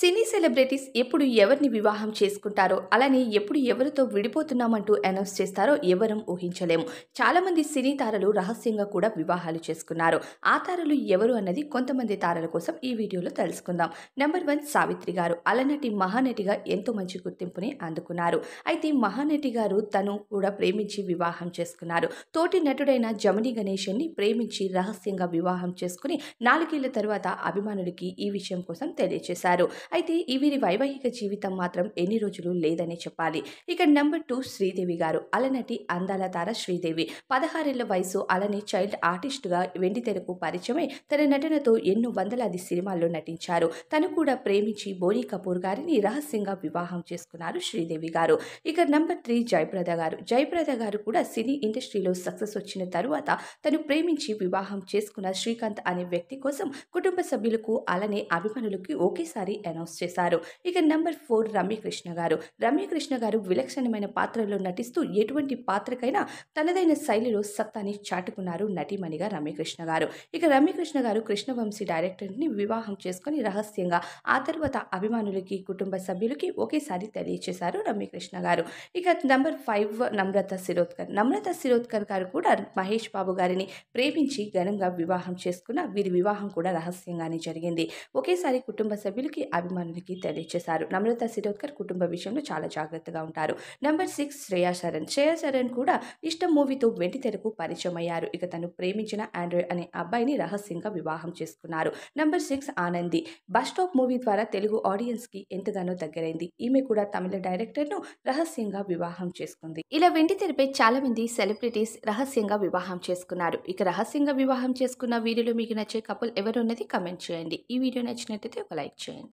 సినీ celebrities ఎప్పుడు ఎవరిని వివాహం చేసుకుంటారో అలానే ఎప్పుడు ఎవరితో విడిపోతున్నామంటూ అనౌన్స్ చేస్తారో ఎవరం ఊహించలేము చాలామంది సినీ తారలు రహస్యంగా కూడా వివాహాలు చేసుకున్నారు ఆ తారలు ఎవరు అన్నది కొంతమంది తారల కోసం ఈ వీడియోలో తెలుసుకుందాం నెంబర్ వన్ సావిత్రి గారు అలనటి మహానటిగా ఎంతో మంచి గుర్తింపుని అందుకున్నారు అయితే మహానటి గారు తను కూడా ప్రేమించి వివాహం చేసుకున్నారు తోటి నటుడైన జమిని గణేషన్ని ప్రేమించి రహస్యంగా వివాహం చేసుకుని నాలుగేళ్ల తర్వాత అభిమానులకి ఈ విషయం కోసం తెలియజేశారు అయితే వీరి వైవాహిక జీవితం మాత్రం ఎన్ని రోజులు లేదనే చెప్పాలి ఇక నెంబర్ టూ శ్రీదేవి గారు అలనటి అందాల తార శ్రీదేవి పదహారేళ్ల వయసు అలనే చైల్డ్ ఆర్టిస్టుగా వెండితెరకు పరిచయమై తన నటనతో ఎన్నో వందలాది సినిమాల్లో నటించారు తను కూడా ప్రేమించి బోనీ కపూర్ గారిని రహస్యంగా వివాహం చేసుకున్నారు శ్రీదేవి గారు ఇక నెంబర్ త్రీ జయప్రద గారు జయప్రద గారు కూడా సినీ ఇండస్ట్రీలో సక్సెస్ వచ్చిన తరువాత తను ప్రేమించి వివాహం చేసుకున్న శ్రీకాంత్ అనే వ్యక్తి కోసం కుటుంబ సభ్యులకు అలానే అభిమానులకి ఒకేసారి అనౌన్స్ చేశారు ఇక నెంబర్ ఫోర్ రమ్యకృష్ణ గారు రమ్యకృష్ణ గారు విలక్షణమైన పాత్రలో నటిస్తూ ఎటువంటి పాత్రకైనా తనదైన శైలిలో సత్తాని చాటుకున్నారు నటిమణిగా రమ్యకృష్ణ గారు ఇక రమ్యకృష్ణ గారు కృష్ణవంశీ డైరెక్టర్ని వివాహం చేసుకుని రహస్యంగా ఆ తర్వాత అభిమానులకి కుటుంబ సభ్యులకి ఒకేసారి తెలియచేశారు రమ్యకృష్ణ గారు ఇక నెంబర్ ఫైవ్ నమ్రత శిరోత్కర్ నమ్రత శిరోద్కర్ గారు కూడా మహేష్ బాబు గారిని ప్రేమించి ఘనంగా వివాహం చేసుకున్న వీరి వివాహం కూడా రహస్యంగానే జరిగింది ఒకేసారి కుటుంబ సభ్యులకి అభిమానులకి తెలియజేశారు నమ్రత శిరోద్కర్ కుటుంబ విషయంలో చాలా జాగ్రత్తగా ఉంటారు నెంబర్ సిక్స్ శ్రేయా శరణ్ శ్రేయా శరణ్ కూడా ఇష్టం మూవీతో తెరకు పరిచయం అయ్యారు ఇక తను ప్రేమించిన ఆండ్రాయిడ్ అనే అబ్బాయిని రహస్యంగా వివాహం చేసుకున్నారు number six Anandi bus stop movie ద్వారా తెలుగు ఆడియన్స్ కి ఎంతగానో దగ్గరైంది ఈమె కూడా తమిళ డైరెక్టర్ను రహస్యంగా వివాహం చేసుకుంది ఇలా వెండి తెరపై చాలా మంది సెలబ్రిటీస్ రహస్యంగా వివాహం చేసుకున్నారు ఇక రహస్యంగా వివాహం చేసుకున్న వీడియోలో మీకు నచ్చే కపుల్ ఎవరున్నది కమెంట్ చేయండి ఈ వీడియో నచ్చినట్లయితే ఒక లైక్ చేయండి